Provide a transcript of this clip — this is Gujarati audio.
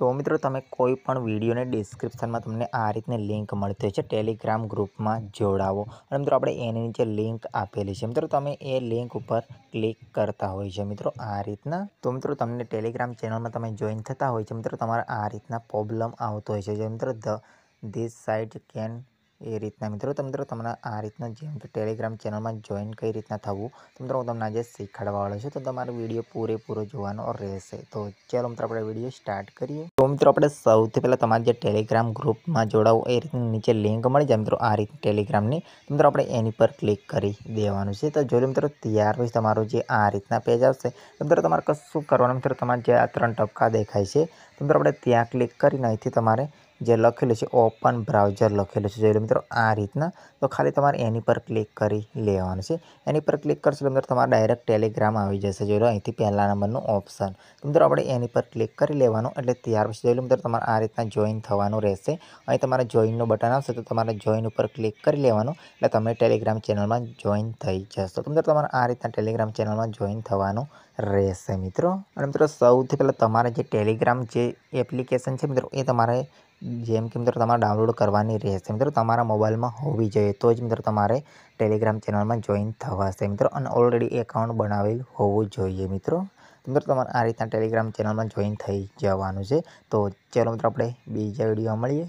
તો મિત્રો તમે કોઈ પણ વિડીયોને ડિસ્ક્રિપ્શનમાં તમને આ રીતની લિંક મળતી હોય છે ટેલિગ્રામ ગ્રુપમાં જોડાવો અને મિત્રો આપણે એની નીચે લિંક આપેલી છે મિત્રો તમે એ લિંક ઉપર ક્લિક કરતા હોય છે મિત્રો આ રીતના તો મિત્રો તમને ટેલિગ્રામ ચેનલમાં તમે જોઈન થતા હોય છે મિત્રો તમારે આ રીતના પ્રોબ્લેમ આવતો હોય છે જે મિત્રો ધ ધીસ સાઇટ કેન એ રીતના મિત્રો તમે મિત્રો તમને આ રીતના જેમ કે ટેલિગ્રામ ચેનલમાં જોઈન કઈ રીતના થવું તો મિત્રો હું તમને આજે વાળો છું તો તમારો વિડીયો પૂરેપૂરો જોવાનો રહેશે તો ચાલો મિત્રો આપણે વિડીયો સ્ટાર્ટ કરીએ તો મિત્રો આપણે સૌથી પહેલાં તમારે જે ટેલિગ્રામ ગ્રુપમાં જોડાવું એ રીતની નીચે લિંક મળી જાય મિત્રો આ રીતની ટેલિગ્રામની તો મિત્રો આપણે એની પર ક્લિક કરી દેવાનું છે તો જોયું મિત્રો ત્યાર પછી તમારું જે આ રીતના પેજ આવશે તો મિત્રો તમારે કશું કરવાનું મિત્રો તમારે જે આ ત્રણ ટપકા દેખાય છે તો મિત્રો આપણે ત્યાં ક્લિક કરીને અહીંથી તમારે જે લખેલું છે ઓપન બ્રાઉઝર લખેલું છે જોઈ લો મિત્રો આ રીતના તો ખાલી તમારે એની પર ક્લિક કરી લેવાનું છે એની પર ક્લિક કરશો તો મિત્રો તમારે ડાયરેક્ટ ટેલિગ્રામ આવી જશે જોઈ લો અહીંથી પહેલા નંબરનું ઓપ્શન મિત્રો આપણે એની પર ક્લિક કરી લેવાનું એટલે ત્યાર પછી જોઈ લો મિત્રો તમારે આ રીતના જોઈન થવાનું રહેશે અહીં તમારે જોઈનનું બટન આવશે તો તમારે જોઈન ઉપર ક્લિક કરી લેવાનું એટલે તમે ટેલિગ્રામ ચેનલમાં જોઈન થઈ જશો તો મિત્રો તમારે આ રીતના ટેલિગ્રામ ચેનલમાં જોઈન થવાનું રહેશે મિત્રો અને મિત્રો સૌથી પહેલાં તમારે જે ટેલિગ્રામ જે એપ્લિકેશન છે મિત્રો એ તમારે જેમ કે મિત્રો તમારે ડાઉનલોડ કરવાની રહેશે મિત્રો તમારા મોબાઈલમાં હોવી જોઈએ તો જ મિત્રો તમારે ટેલિગ્રામ ચેનલમાં જોઈન થવાશે મિત્રો અને ઓલરેડી એકાઉન્ટ બનાવેલ હોવું જોઈએ મિત્રો મિત્રો તમારે આ રીતના ટેલિગ્રામ ચેનલમાં જોઈન થઈ જવાનું છે તો ચલો મિત્રો આપણે બીજા વિડીયો મળીએ